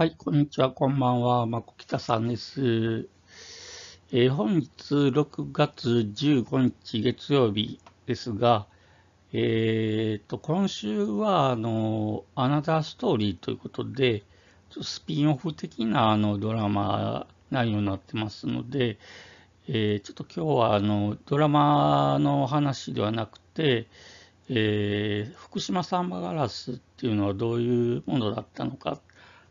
はい、こんにちは、こんばんは。まこきたさんです。えー、本日6月15日月曜日ですが、えっ、ー、と、今週は、あの、アナザーストーリーということで、スピンオフ的なあのドラマ内容になってますので、えー、ちょっと今日はあのドラマの話ではなくて、えー、福島サンマガラスっていうのはどういうものだったのか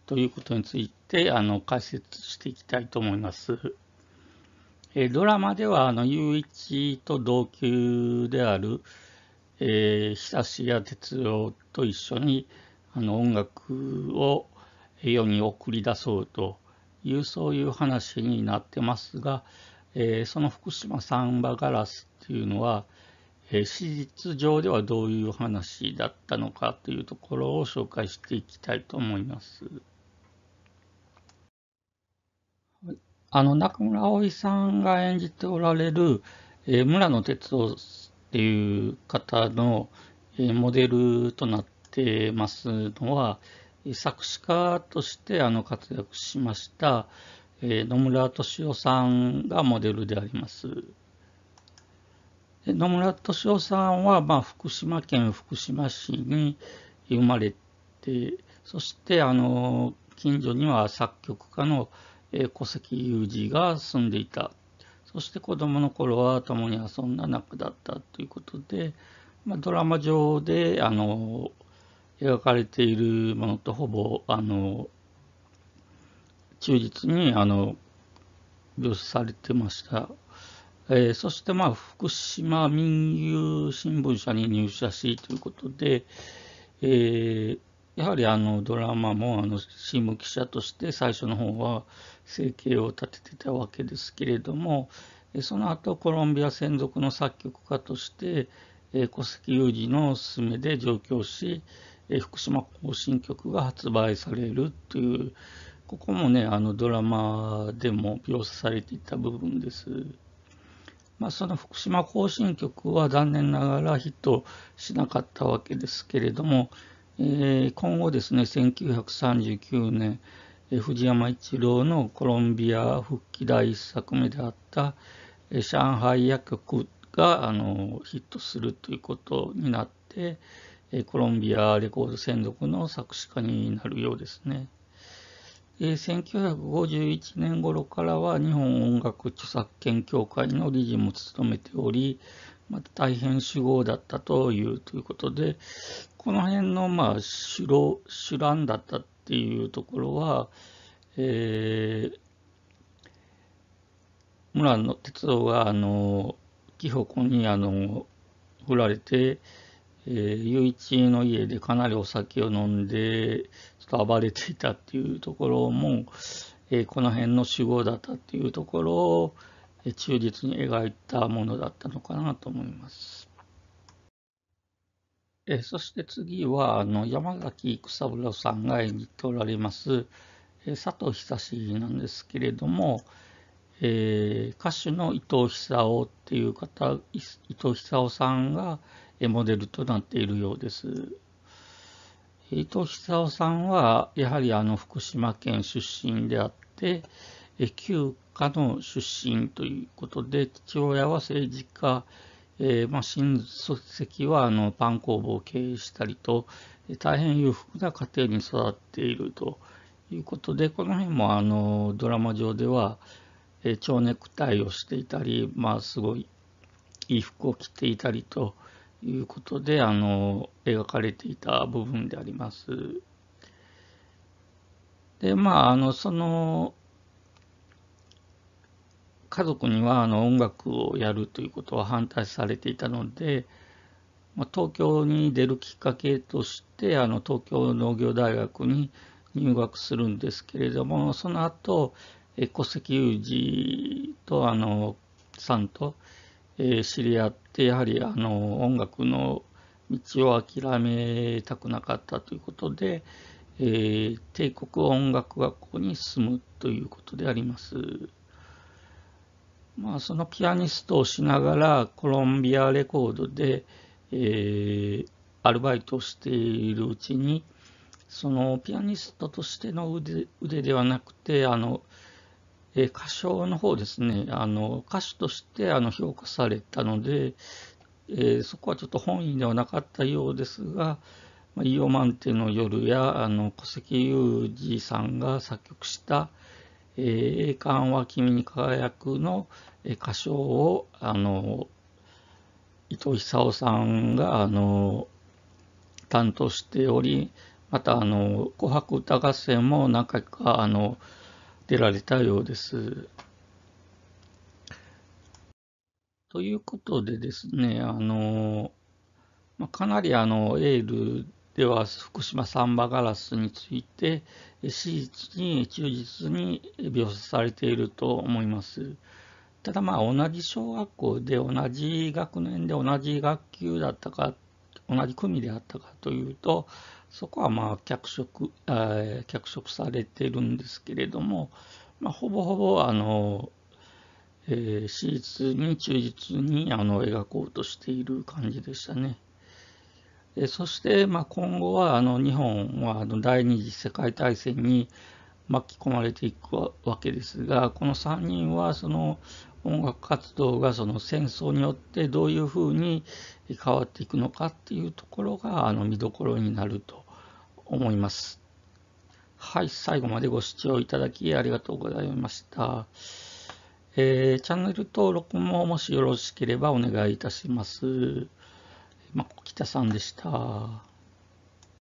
ということについてあの解説していきたいと思います。えドラマでは、あの、雄一と同級である、えー、久志や哲夫と一緒に、あの、音楽を世に送り出そうという、そういう話になってますが、えー、その福島サンバガラスっていうのは、えー、史実上ではどういう話だったのかというところを紹介していきたいと思います。あの中村葵さんが演じておられる、えー、村野哲夫っていう方の、えー、モデルとなってますのは作詞家としてあの活躍しました、えー、野村敏夫さんがモデルであります。野村敏夫さんは、まあ、福島県福島市に生まれてそしてあの近所には作曲家のえー、戸籍有事が住んでいた。そして子供の頃は共に遊んだくだったということで、まあ、ドラマ上で、あの、描かれているものとほぼ、あの、忠実に、あの、描写されてました。えー、そして、まあ、福島民友新聞社に入社しということで、えーやはりあのドラマもあの新聞記者として最初の方は生計を立ててたわけですけれどもその後コロンビア専属の作曲家として戸籍有事の勧めで上京し福島行進曲が発売されるというここもねあのドラマでも描写されていた部分です。まあ、その福島行進曲は残念ながらヒットしなかったわけですけれども今後ですね、1939年、藤山一郎のコロンビア復帰第1作目であった、上海薬局があのヒットするということになって、コロンビアレコード専属の作詞家になるようですね。1951年頃からは日本音楽著作権協会の理事も務めており、また大変主語だったというということで、この辺の、まあ、主論、主乱だったっていうところは、えー、村の鉄道が、あの、紀北に、あの、振られて、えー、雄一の家でかなりお酒を飲んで、ちょっと暴れていたっていうところも、えー、この辺の主語だったっていうところを、忠実に描いたものだったのかなと思います。えそして次はあの山崎育三郎さんが演じておられます、え佐藤久志なんですけれども、えー、歌手の伊藤久夫っていう方伊藤久夫さんが、えモデルとなっているようです。伊藤久夫さんはやはりあの福島県出身であって、え旧家の出身ということで、父親は政治家、えー、まあ、親戚はあのパン工房を経営したりと、大変裕福な家庭に育っているということで、この辺もあのドラマ上では、えー、蝶ネクタイをしていたり、まあ、すごいいい服を着ていたりということであの描かれていた部分であります。でまああのその家族にはあの音楽をやるということは反対されていたので、まあ、東京に出るきっかけとしてあの東京農業大学に入学するんですけれどもその後え戸籍有事とあのさんと、え知り合ってやはりあの音楽の道を諦めたくなかったということで、えー、帝国音楽学校に進むということであります。まあ、そのピアニストをしながらコロンビアレコードで、えー、アルバイトをしているうちにそのピアニストとしての腕腕ではなくてあの、えー、歌唱の方ですねあの歌手としてあの評価されたので、えー、そこはちょっと本意ではなかったようですが、まあ、イオマンテの夜やあの小関裕二さんが作曲した「栄冠は君に輝くの歌唱を、あの、伊藤久夫さんが、あの、担当しており、また、あの、紅白歌合戦も何回か、あの、出られたようです。ということでですね、あの、まあ、かなりあの、エールでは福島サンバガラスについて史実に忠実に描写されていると思います。ただまあ同じ小学校で同じ学年で同じ学級だったか同じ組であったかというとそこはまあ脚色脚色されてるんですけれども、まあ、ほぼほぼあの、えー、史実に忠実にあの描こうとしている感じでしたね。えそして、まあ、今後はあの日本はあの第二次世界大戦に巻き込まれていくわけですがこの3人はその音楽活動がその戦争によってどういうふうに変わっていくのかっていうところがあの見どころになると思います。はい、最後までご視聴いただきありがとうございました。えー、チャンネル登録ももしよろしければお願いいたします。まあ、小北さんでした。